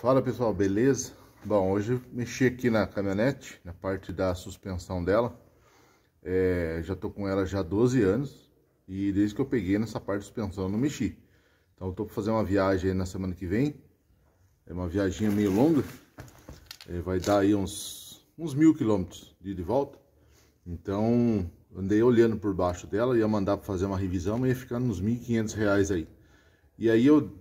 Fala pessoal, beleza? Bom, hoje mexi aqui na caminhonete, na parte da suspensão dela. É, já tô com ela já há 12 anos e desde que eu peguei nessa parte de suspensão eu não mexi. Então eu tô para fazer uma viagem na semana que vem. É uma viagem meio longa. É, vai dar aí uns, uns mil quilômetros de de volta. Então andei olhando por baixo dela, ia mandar para fazer uma revisão, mas ia ficar nos 1.500 reais aí. E aí eu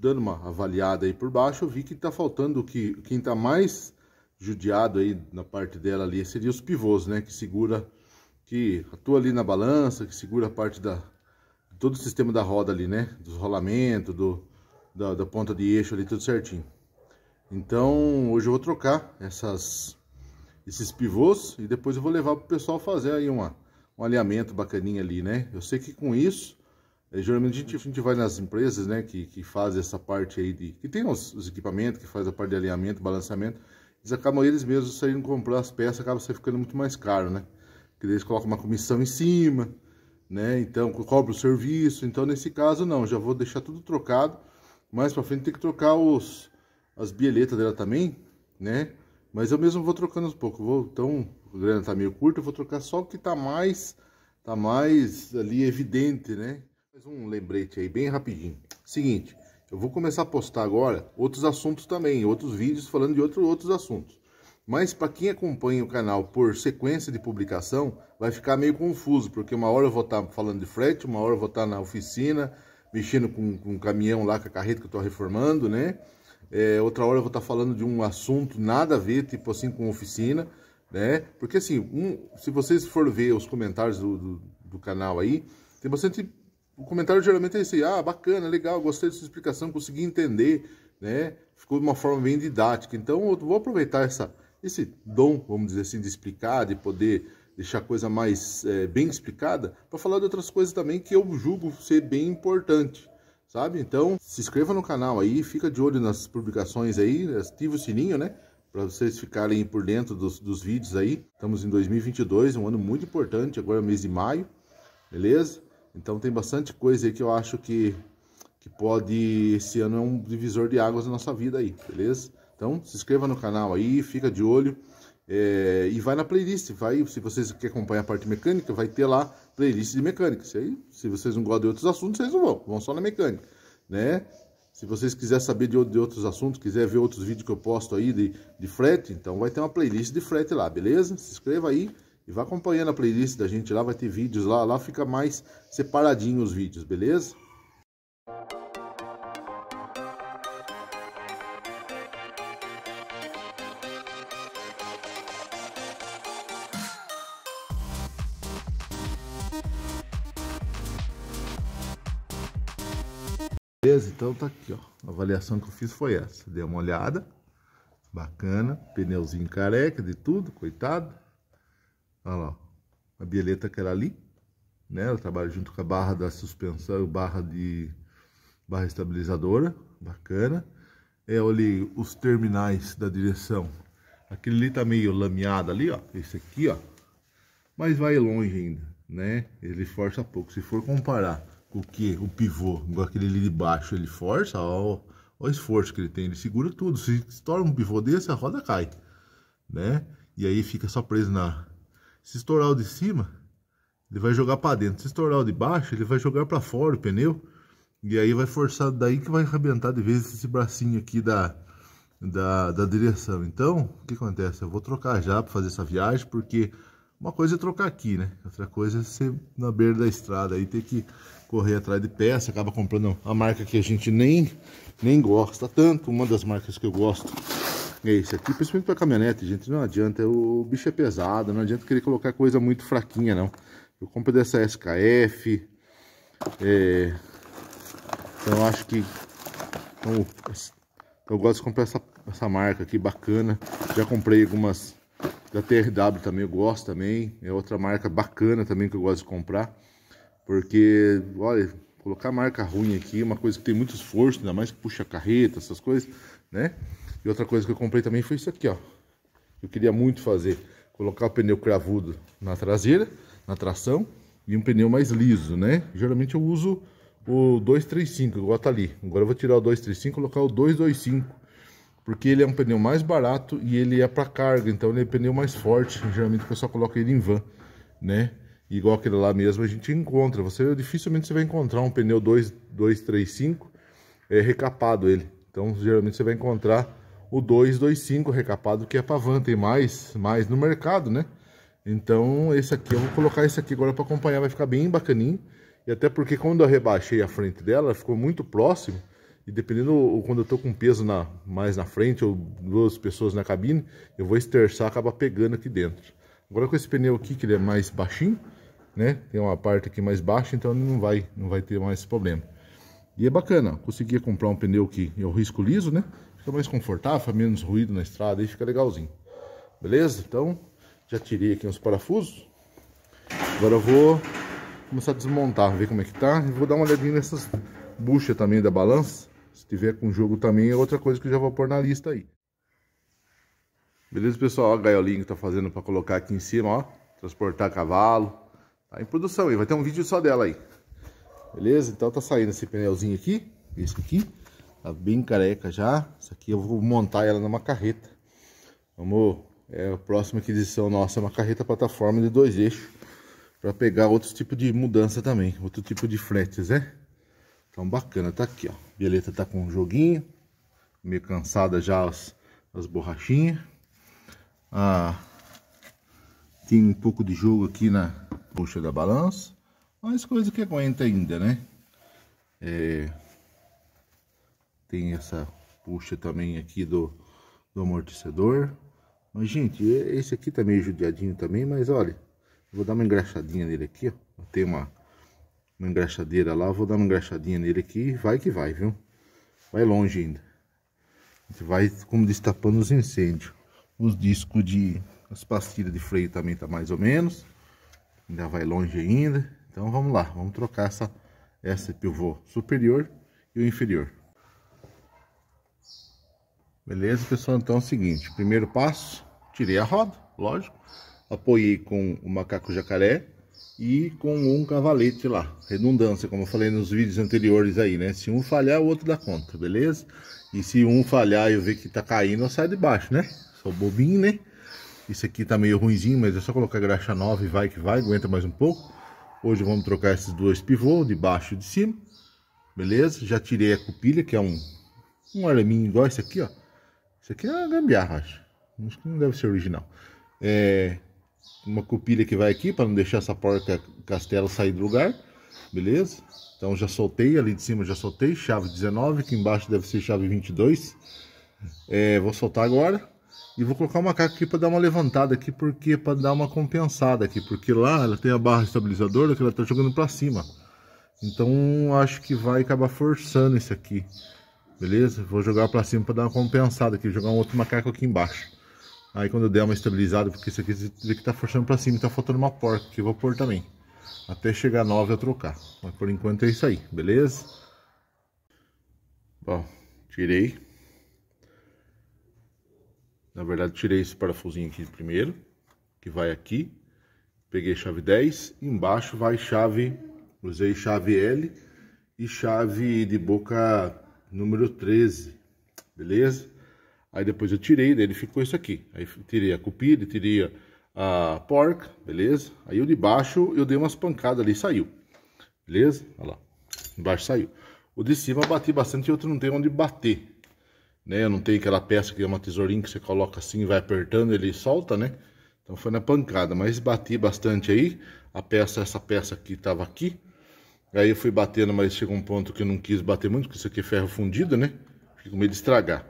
dando uma avaliada aí por baixo, eu vi que tá faltando que quem tá mais judiado aí na parte dela ali seria os pivôs, né? Que segura, que atua ali na balança, que segura a parte da todo o sistema da roda ali, né? Dos rolamentos, do, da, da ponta de eixo ali, tudo certinho. Então hoje eu vou trocar essas esses pivôs e depois eu vou levar pro pessoal fazer aí uma, um alinhamento bacaninha ali, né? Eu sei que com isso é, geralmente a gente, a gente vai nas empresas né, que, que fazem essa parte aí, de, que tem os, os equipamentos, que faz a parte de alinhamento, balanceamento, eles acabam eles mesmos saindo comprar as peças, acaba ficando muito mais caro, né? Porque eles colocam uma comissão em cima, né? Então cobra o serviço. Então nesse caso não, já vou deixar tudo trocado. Mais para frente tem que trocar os as bieletas dela também, né? Mas eu mesmo vou trocando um pouco. Vou então, o grana tá meio curto, eu vou trocar só o que tá mais tá mais ali evidente, né? Mais um lembrete aí, bem rapidinho. Seguinte, eu vou começar a postar agora outros assuntos também, outros vídeos falando de outro, outros assuntos. Mas para quem acompanha o canal por sequência de publicação, vai ficar meio confuso, porque uma hora eu vou estar tá falando de frete, uma hora eu vou estar tá na oficina, mexendo com, com um caminhão lá, com a carreta que eu estou reformando, né? É, outra hora eu vou estar tá falando de um assunto nada a ver, tipo assim, com oficina, né? Porque assim, um, se vocês for ver os comentários do, do, do canal aí, tem bastante o comentário geralmente é esse, ah, bacana, legal, gostei dessa explicação, consegui entender, né? Ficou de uma forma bem didática. Então, eu vou aproveitar essa, esse dom, vamos dizer assim, de explicar, de poder deixar a coisa mais é, bem explicada, para falar de outras coisas também que eu julgo ser bem importante, sabe? Então, se inscreva no canal aí, fica de olho nas publicações aí, ativa o sininho, né? Para vocês ficarem por dentro dos, dos vídeos aí. Estamos em 2022, um ano muito importante, agora é o mês de maio, beleza? Então tem bastante coisa aí que eu acho que, que pode. Esse ano é um divisor de águas na nossa vida aí, beleza? Então se inscreva no canal aí, fica de olho. É, e vai na playlist, vai, se vocês querem acompanhar a parte mecânica, vai ter lá playlist de mecânica. Se, aí, se vocês não gostam de outros assuntos, vocês não vão, vão só na mecânica, né? Se vocês quiserem saber de, de outros assuntos, quiser ver outros vídeos que eu posto aí de, de frete, então vai ter uma playlist de frete lá, beleza? Se inscreva aí e vai acompanhando a playlist da gente lá, vai ter vídeos lá. Lá fica mais separadinho os vídeos, beleza? Beleza? Então tá aqui, ó. A avaliação que eu fiz foi essa. Dei uma olhada. Bacana. Pneuzinho careca de tudo, coitado. Olha lá, a bieleta que era ali, né? Ela trabalha junto com a barra da suspensão, barra de barra estabilizadora, bacana. É, ali os terminais da direção. Aquele ali tá meio lameado ali, ó. Esse aqui, ó. Mas vai longe ainda, né? Ele força pouco. Se for comparar com o que? O pivô, igual aquele ali de baixo, ele força, ó, ó o esforço que ele tem. Ele segura tudo. Se estoura um pivô desse, a roda cai, né? E aí fica só preso na, se estourar o de cima, ele vai jogar para dentro. Se estourar o de baixo, ele vai jogar para fora o pneu. E aí vai forçar, daí que vai arrebentar de vez esse bracinho aqui da, da, da direção. Então, o que acontece? Eu vou trocar já para fazer essa viagem, porque uma coisa é trocar aqui, né? Outra coisa é ser na beira da estrada aí, ter que correr atrás de peça, acaba comprando a marca que a gente nem, nem gosta tanto. Uma das marcas que eu gosto é esse aqui, principalmente para caminhonete, gente, não adianta, o bicho é pesado, não adianta querer colocar coisa muito fraquinha, não. Eu compro dessa SKF, é, então acho que, então, eu gosto de comprar essa, essa marca aqui, bacana, já comprei algumas da TRW também, eu gosto também, é outra marca bacana também que eu gosto de comprar, porque, olha, colocar marca ruim aqui, é uma coisa que tem muito esforço, ainda mais que puxa carreta, essas coisas, né? E outra coisa que eu comprei também foi isso aqui, ó. Eu queria muito fazer. Colocar o pneu cravudo na traseira, na tração, e um pneu mais liso, né? Geralmente eu uso o 235, igual tá ali. Agora eu vou tirar o 235 e colocar o 225. Porque ele é um pneu mais barato e ele é para carga, então ele é um pneu mais forte. Geralmente o pessoal coloca ele em van, né? Igual aquele lá mesmo a gente encontra. Você dificilmente você vai encontrar um pneu 235 é, recapado ele. Então geralmente você vai encontrar o 225 recapado, que é van tem mais, mais no mercado, né? Então, esse aqui, eu vou colocar esse aqui agora para acompanhar, vai ficar bem bacaninho. E até porque quando eu rebaixei a frente dela, ficou muito próximo. E dependendo quando eu tô com peso na, mais na frente ou duas pessoas na cabine, eu vou esterçar, acaba pegando aqui dentro. Agora com esse pneu aqui, que ele é mais baixinho, né? Tem uma parte aqui mais baixa, então não vai, não vai ter mais problema. E é bacana, conseguia comprar um pneu que eu risco liso, né? Fica mais confortável, menos ruído na estrada, aí fica legalzinho. Beleza? Então, já tirei aqui uns parafusos. Agora eu vou começar a desmontar, ver como é que tá. E vou dar uma olhadinha nessas buchas também da balança. Se tiver com jogo também é outra coisa que eu já vou pôr na lista aí. Beleza, pessoal? Ó, a gaiolinha que tá fazendo para colocar aqui em cima, ó. Transportar cavalo. Tá em produção aí, vai ter um vídeo só dela aí. Beleza? Então tá saindo esse pneuzinho aqui, esse aqui. Tá bem careca já. isso aqui eu vou montar ela numa carreta. Vamos... É a próxima aquisição nossa, é uma carreta plataforma de dois eixos. para pegar outros tipos de mudança também. Outro tipo de fretes, né? Então bacana, tá aqui, ó. Violeta tá com um joguinho. Meio cansada já as, as borrachinhas. Ah, tem um pouco de jogo aqui na bucha da balança. Mas coisa que aguenta ainda, né? É... Tem essa puxa também aqui do, do amortecedor. Mas, gente, esse aqui tá meio judiadinho também, mas olha, vou dar uma engraxadinha nele aqui, ó. Tem uma, uma engraxadeira lá, vou dar uma engraxadinha nele aqui vai que vai, viu? Vai longe ainda. A gente vai como destapando os incêndios. Os discos de... as pastilhas de freio também tá mais ou menos. Ainda vai longe ainda. Então, vamos lá, vamos trocar essa, essa pivô superior e o inferior. Beleza, pessoal? Então é o seguinte, primeiro passo, tirei a roda, lógico, apoiei com o macaco jacaré e com um cavalete lá, redundância, como eu falei nos vídeos anteriores aí, né? Se um falhar, o outro dá conta, beleza? E se um falhar e eu ver que tá caindo, eu saio de baixo, né? Sou bobinho, né? Isso aqui tá meio ruimzinho, mas é só colocar graxa nova e vai que vai, aguenta mais um pouco. Hoje vamos trocar esses dois pivôs, de baixo e de cima, beleza? Já tirei a cupilha, que é um, um araminho igual esse aqui, ó isso aqui é uma gambiarra, acho. Acho que não deve ser original. É uma cupilha que vai aqui para não deixar essa porca castelo sair do lugar. Beleza? Então já soltei, ali de cima já soltei, chave 19, que embaixo deve ser chave 22. É, vou soltar agora e vou colocar uma macaco aqui para dar uma levantada aqui, porque para dar uma compensada aqui, porque lá ela tem a barra estabilizadora que ela está jogando para cima. Então acho que vai acabar forçando isso aqui. Beleza? Vou jogar para cima para dar uma compensada aqui, jogar um outro macaco aqui embaixo. Aí quando eu der uma estabilizada, porque isso aqui você vê que tá forçando para cima, tá faltando uma porca, que vou pôr também. Até chegar 9 eu trocar. Mas por enquanto é isso aí, beleza? Bom, tirei. Na verdade, tirei esse parafusinho aqui primeiro, que vai aqui. Peguei chave 10, embaixo vai chave, usei chave L e chave de boca número 13, beleza? Aí depois eu tirei, dele ficou isso aqui. Aí tirei a cupida, tirei a porca, beleza? Aí o de baixo eu dei umas pancadas ali e saiu. Beleza? Olha lá. Embaixo saiu. O de cima bati bastante e outro não tem onde bater. Né? Eu não tenho aquela peça que é uma tesourinha que você coloca assim e vai apertando ele solta, né? Então foi na pancada, mas bati bastante aí. A peça, essa peça aqui estava aqui. Aí eu fui batendo, mas chegou um ponto que eu não quis bater muito, porque isso aqui é ferro fundido, né? Fiquei com medo de estragar.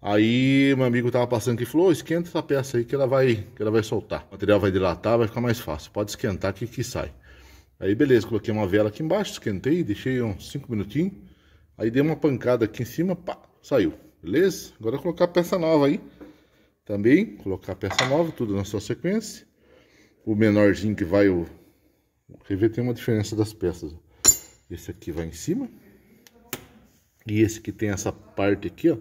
Aí meu amigo tava passando aqui e falou, oh, esquenta essa peça aí que ela vai, que ela vai soltar. O material vai dilatar, vai ficar mais fácil. Pode esquentar que, que sai. Aí beleza, coloquei uma vela aqui embaixo, esquentei, deixei uns 5 minutinhos. Aí dei uma pancada aqui em cima, pá, saiu. Beleza? Agora colocar a peça nova aí. Também, colocar a peça nova, tudo na sua sequência. O menorzinho que vai o... Quer ver, tem uma diferença das peças. Esse aqui vai em cima. E esse que tem essa parte aqui, ó.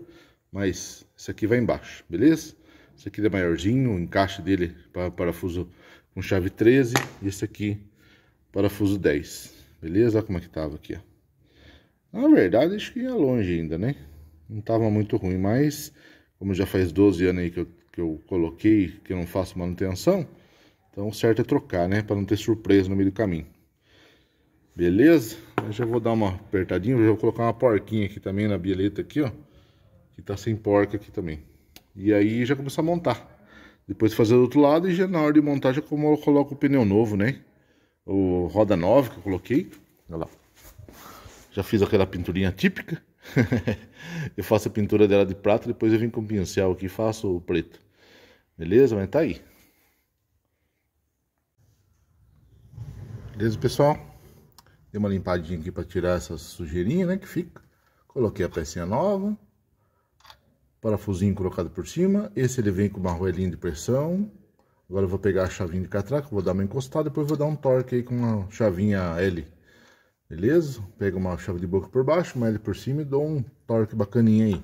Mas esse aqui vai embaixo, beleza? Esse aqui é maiorzinho, o encaixe dele é para parafuso com chave 13. E esse aqui, parafuso 10. Beleza? Olha como é que tava aqui, ó. Na verdade, acho que ia longe ainda, né? Não tava muito ruim, mas... Como já faz 12 anos aí que eu, que eu coloquei, que eu não faço manutenção... Então o certo é trocar, né? Para não ter surpresa no meio do caminho. Beleza? Eu já vou dar uma apertadinha, já vou colocar uma porquinha aqui também na bieleta aqui, ó. Que tá sem porca aqui também. E aí já começar a montar. Depois fazer do outro lado e já na hora de montar já coloco o pneu novo, né? O roda nova que eu coloquei. Olha lá. Já fiz aquela pinturinha típica. eu faço a pintura dela de prata, depois eu vim com o pincel aqui e faço o preto. Beleza? Mas tá aí. Beleza, pessoal? Dei uma limpadinha aqui para tirar essa sujeirinha, né, que fica. Coloquei a pecinha nova. Parafusinho colocado por cima. Esse ele vem com uma roelinha de pressão. Agora eu vou pegar a chavinha de catraca, vou dar uma encostada, depois vou dar um torque aí com uma chavinha L. Beleza? Pego uma chave de boca por baixo, uma L por cima e dou um torque bacaninha aí.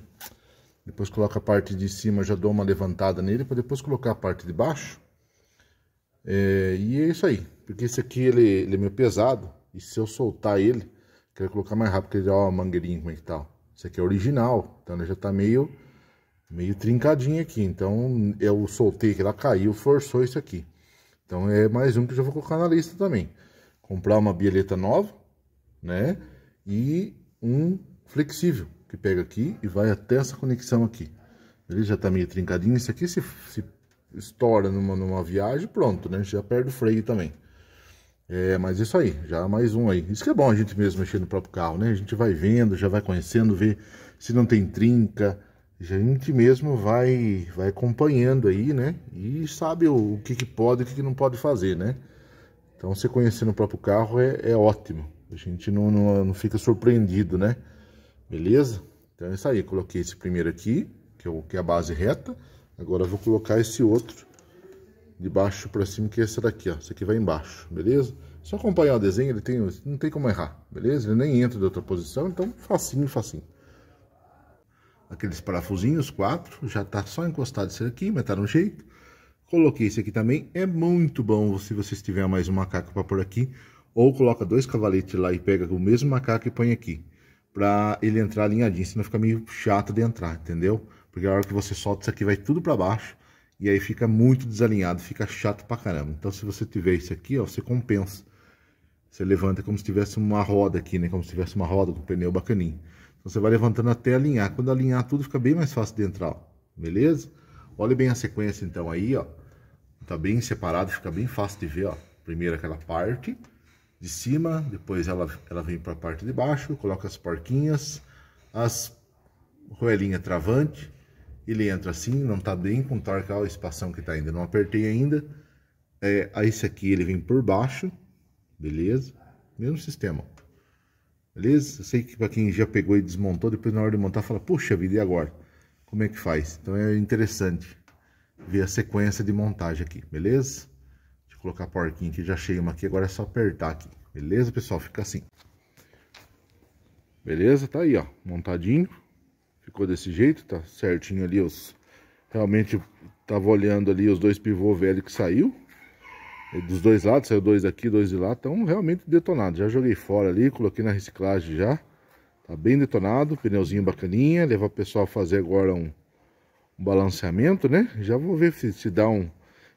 Depois coloco a parte de cima, já dou uma levantada nele, para depois colocar a parte de baixo. É, e é isso aí, porque esse aqui ele, ele é meio pesado. E se eu soltar ele, quero colocar mais rápido, porque ele, ó, mangueirinha, como é que tá? Isso aqui é original, então ele já tá meio, meio trincadinho aqui. Então eu soltei que ela caiu, forçou isso aqui. Então é mais um que eu já vou colocar na lista também. Comprar uma bieleta nova, né? E um flexível, que pega aqui e vai até essa conexão aqui. Ele já tá meio trincadinho, isso aqui se, se estoura numa, numa viagem, pronto, né? Já perde o freio também. É, mas isso aí, já é mais um aí. Isso que é bom a gente mesmo mexer no próprio carro, né? A gente vai vendo, já vai conhecendo, vê se não tem trinca. A gente mesmo vai, vai acompanhando aí, né? E sabe o, o que, que, pode e o que, que, não pode fazer, né? Então, você conhecendo o próprio carro é, é ótimo. A gente não, não, não fica surpreendido, né? Beleza? Então é isso aí. Coloquei esse primeiro aqui, que é, o, que é a base reta. Agora vou colocar esse outro de baixo para cima, que é essa daqui, ó. Essa aqui vai embaixo, beleza? Só acompanhar o desenho, ele tem, não tem como errar, beleza? Ele nem entra de outra posição, então facinho, facinho. Aqueles parafusinhos, quatro, já tá só encostado esse aqui, mas tá no jeito. Coloquei esse aqui também, é muito bom se vocês tiverem mais um macaco para pôr aqui, ou coloca dois cavaletes lá e pega o mesmo macaco e põe aqui, para ele entrar alinhadinho, senão fica meio chato de entrar, entendeu? Porque a hora que você solta isso aqui vai tudo para baixo, e aí fica muito desalinhado, fica chato pra caramba. Então se você tiver isso aqui, ó, você compensa. Você levanta como se tivesse uma roda aqui, né? Como se tivesse uma roda com pneu bacaninho. Então você vai levantando até alinhar. Quando alinhar tudo, fica bem mais fácil de entrar, ó. Beleza? Olha bem a sequência então aí, ó. Tá bem separado, fica bem fácil de ver, ó. Primeiro aquela parte de cima, depois ela, ela vem para a parte de baixo, coloca as porquinhas, as roelinha travante, ele entra assim, não está bem com o torque, a espação que está ainda, não apertei ainda. É, a esse aqui ele vem por baixo, beleza? Mesmo sistema, beleza? Eu sei que para quem já pegou e desmontou, depois na hora de montar fala, puxa vida, e agora? Como é que faz? Então é interessante ver a sequência de montagem aqui, beleza? Deixa eu colocar a porquinha aqui, já achei uma aqui, agora é só apertar aqui, beleza pessoal? Fica assim. Beleza? Tá aí, ó, montadinho. Ficou desse jeito, tá certinho ali os... Realmente tava olhando ali os dois pivô velho que saiu. Dos dois lados, saiu dois aqui dois de lá. Estão realmente detonados. Já joguei fora ali, coloquei na reciclagem já. Tá bem detonado, pneuzinho bacaninha. Levar o pessoal a fazer agora um, um balanceamento, né? Já vou ver se, se dá um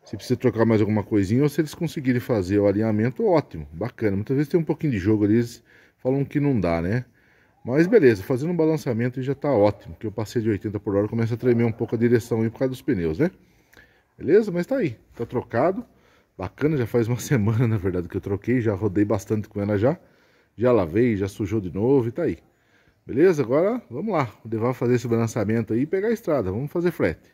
se precisa trocar mais alguma coisinha ou se eles conseguirem fazer o alinhamento, ótimo, bacana. Muitas vezes tem um pouquinho de jogo ali, eles falam que não dá, né? Mas beleza, fazendo um balanceamento já está ótimo, que eu passei de 80 por hora, começa a tremer um pouco a direção aí por causa dos pneus, né? Beleza? Mas tá aí, tá trocado. Bacana, já faz uma semana, na verdade, que eu troquei, já rodei bastante com ela já. Já lavei, já sujou de novo e tá aí. Beleza? Agora, vamos lá. O fazer esse balanceamento aí e pegar a estrada. Vamos fazer frete.